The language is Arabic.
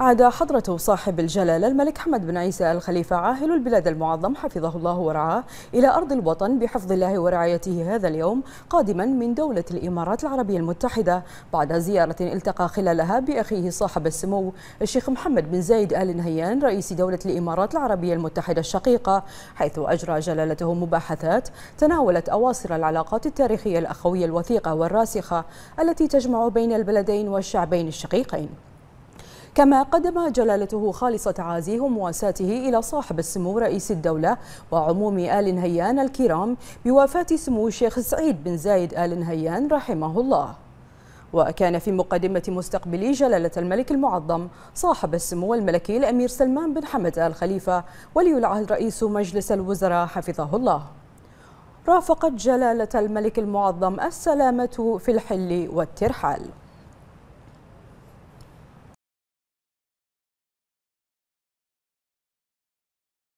عاد حضرة صاحب الجلالة الملك حمد بن عيسى الخليفة عاهل البلاد المعظم حفظه الله ورعاه إلى أرض الوطن بحفظ الله ورعايته هذا اليوم قادما من دولة الإمارات العربية المتحدة بعد زيارة التقى خلالها بأخيه صاحب السمو الشيخ محمد بن زايد آل نهيان رئيس دولة الإمارات العربية المتحدة الشقيقة حيث أجرى جلالته مباحثات تناولت أواصر العلاقات التاريخية الأخوية الوثيقة والراسخة التي تجمع بين البلدين والشعبين الشقيقين كما قدم جلالته خالصة تعازيه ومواساته إلى صاحب السمو رئيس الدولة وعموم آل نهيان الكرام بوفاة سمو الشيخ سعيد بن زايد آل نهيان رحمه الله وكان في مقدمة مستقبلي جلالة الملك المعظم صاحب السمو الملكي الأمير سلمان بن حمد آل خليفة ولي العهد رئيس مجلس الوزراء حفظه الله رافقت جلالة الملك المعظم السلامة في الحل والترحال